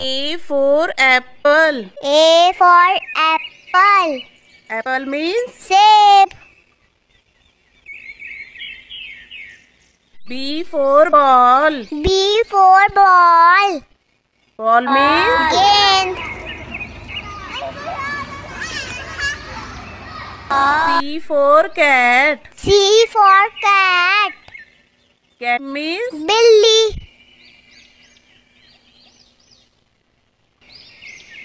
A for apple. A for apple. Apple means sape. B for ball. B for ball. Ball means game. C for cat. C for cat. Cat means Billy.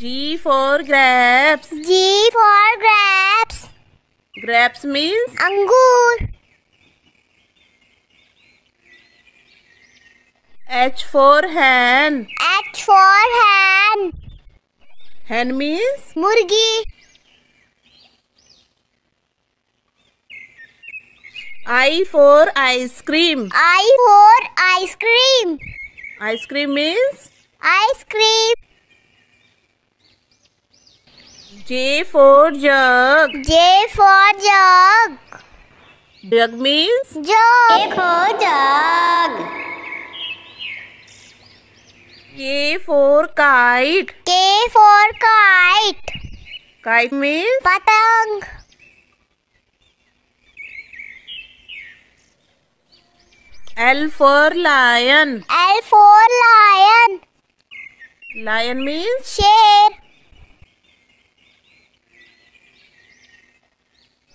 G for grapes. G for grapes. Grapes means angur. H for hen. H for hen. Hen means murgi. I for ice cream. I for ice cream. Ice cream means ice cream. J for jug. J for jug. Jug means jug. J for jug. K for kite. K for kite. Kite means patang. L for lion. L for lion. Lion means शेर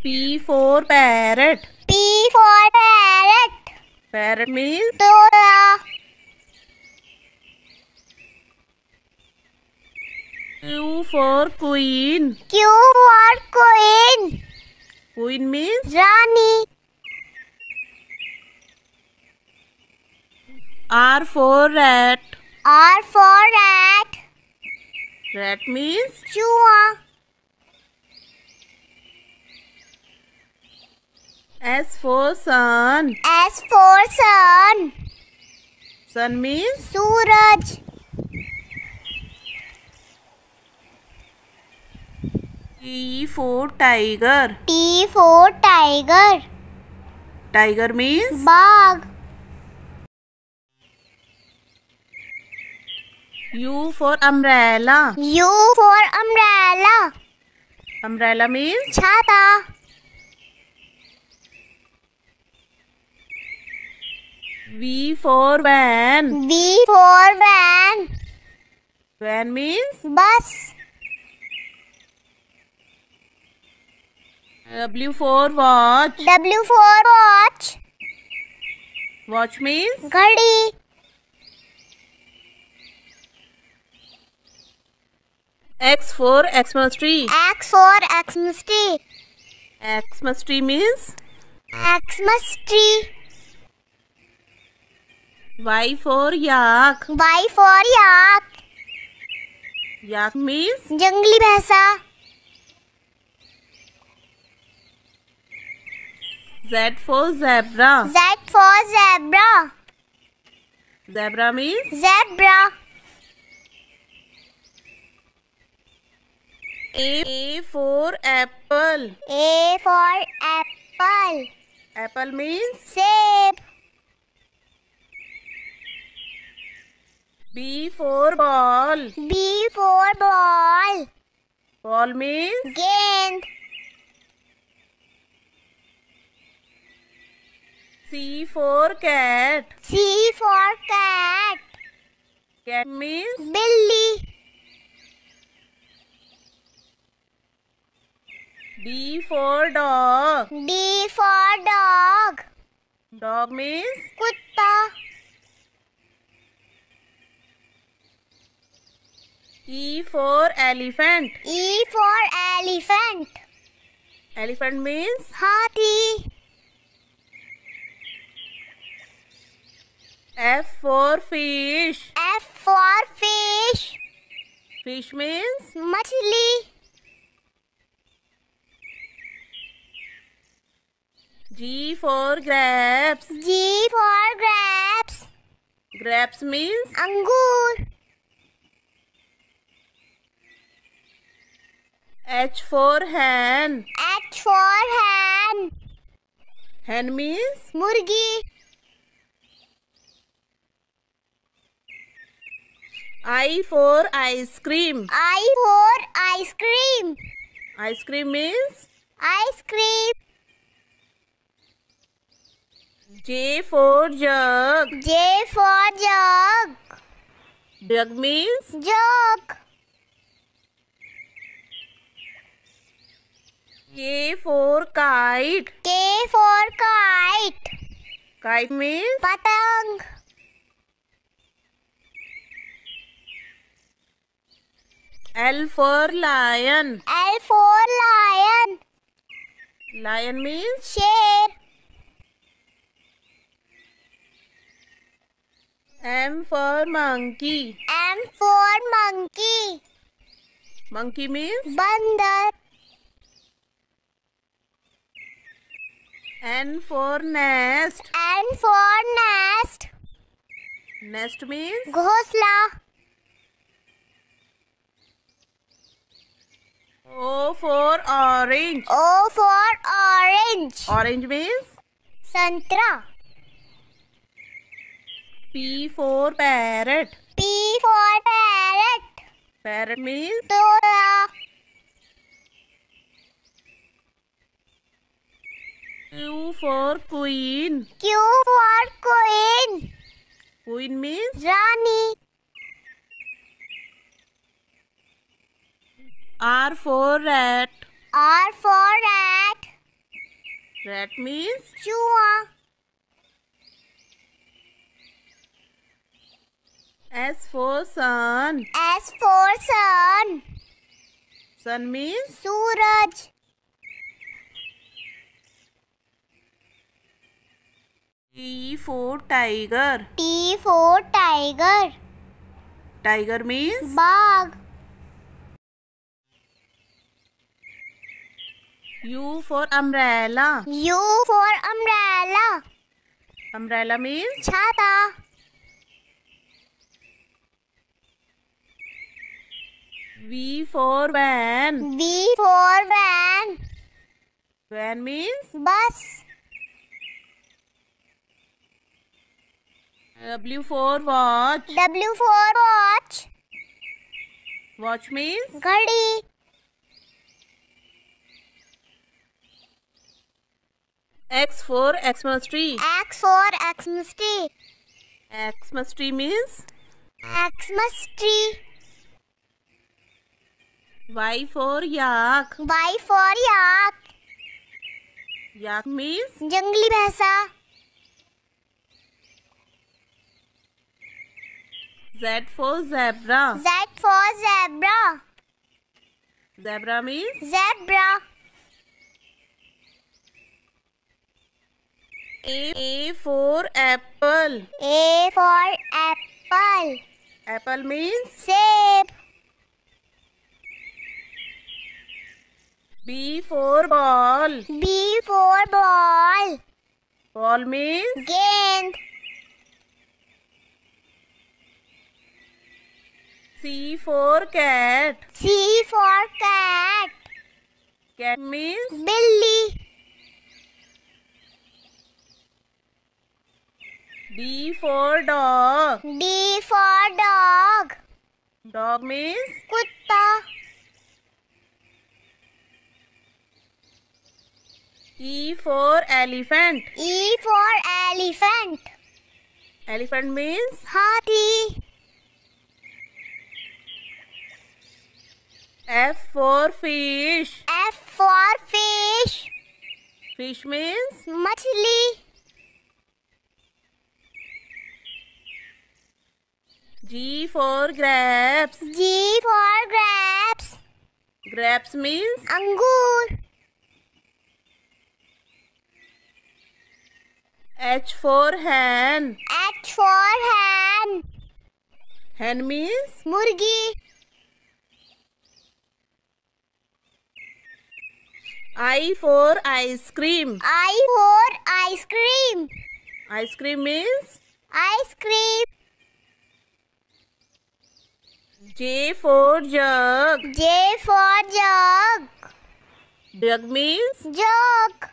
P for parrot. P for parrot. Parrot means? Dora. Q for queen. Q for queen. Queen means? Rani. R for rat. R for rat. Rat means? Chua. S for sun. S for sun. Sun means Suraj. T for tiger. T for tiger. Tiger means Bag. U for umbrella. U for umbrella. Umbrella means छाता. V for van. V for van. Van means? Bus. W for watch. W for watch. Watch means? Ghadi. X for Xmas tree. X for Xmas tree. Xmas tree means? Xmas tree. Y for yak. Y for yak. Yak means जंगली भैंसा. Z for zebra. Z for zebra. Zebra means zebra. A, A for apple. A for apple. Apple means save. B for ball. B for ball. Ball means गेंद. C for cat. C for cat. Cat means billy. D for dog. D for dog. Dog means कुत्ता. E for elephant. E for elephant. Elephant means? Hathi. F for fish. F for fish. Fish means? Machli. G for grapes. G for grapes. Grapes means? Angur. H for hen. H for hen. Hen means? Murgi. I for ice cream. I for ice cream. Ice cream means? Ice cream. J for jug. J for jug. Jug means? Jug. K for kite. K for kite. Kite means पतंग. L for lion. L for lion. Lion means शेर. M for monkey. M for monkey. Monkey means बंदर. N for nest. N for nest. Nest means? Ghosla. O for orange. O for orange. Orange means? Santra. P for parrot. P for parrot. Parrot means? Tola. Q for queen. Q for queen. Queen means? Rani. R for rat. R for rat. Rat means? Chua. S for sun. S for sun. Sun means? Suraj. T for tiger T for tiger tiger means बाघ U for umbrella. U for umbrella. Umbrella means chhata. V for van. V for van. Van means bus. W for watch. W for watch. Watch means? Ghadi. X for Xmas tree. X for Xmas tree. Xmas tree means? Xmas tree. Y for yak. Y for yak. Yak means? Jungli bhasa. Z for zebra. Z for zebra. Zebra means? Zebra. A, A for apple. A for apple. Apple means? Save. B for ball. B for ball. Ball means? Game. C for cat. C for cat. Cat means Billy. D for dog. D for dog. Dog means Kutta. E for elephant. E for elephant. Elephant means Hathi. F for fish. F for fish. Fish means? Machli. G for grapes. G for grapes. Grapes means? Angur. H for hen. H for hen. Hen means? Murgi. I for ice cream I for ice cream ice cream means ice cream J for jug. J for jug. Jug means jug.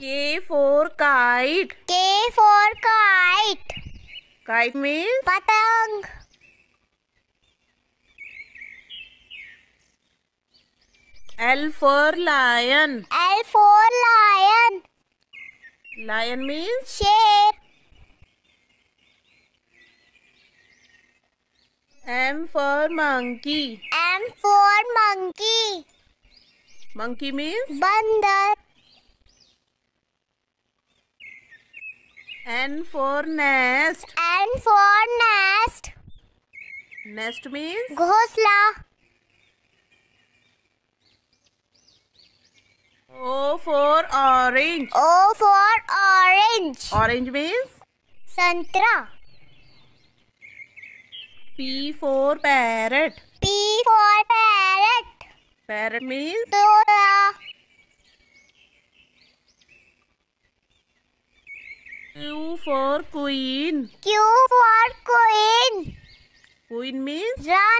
K for kite. K for kite. Kite means patang. L for lion. L for lion. Lion means शेर. M for monkey. M for monkey. Monkey means बंदर. N for nest. N for nest. Nest means घोंसला. O for orange. O for orange. Orange means? Santra. P for parrot. P for parrot. Parrot means? Dora. Q for queen. Q for queen. Queen means? Run.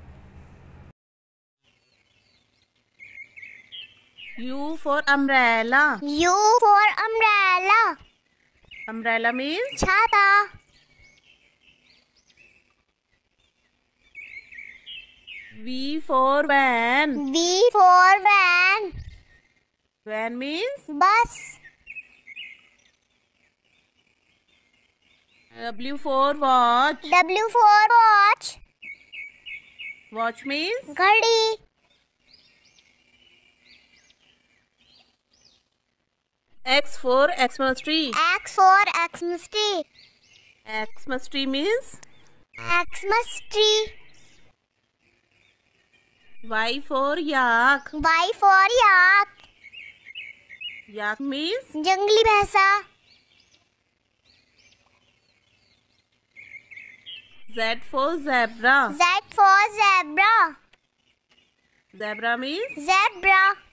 U for umbrella. U for umbrella. Umbrella means chhata. V for van. V for van. Van means bus. W for watch. W for watch. Watch means घड़ी. X for X minus 3. X for X minus 3. X minus 3 means? X minus 3. Y for yak. Y for yak. Yak means? जंगली भैंसा. Z for zebra. Z for zebra. Zebra means? Zebra.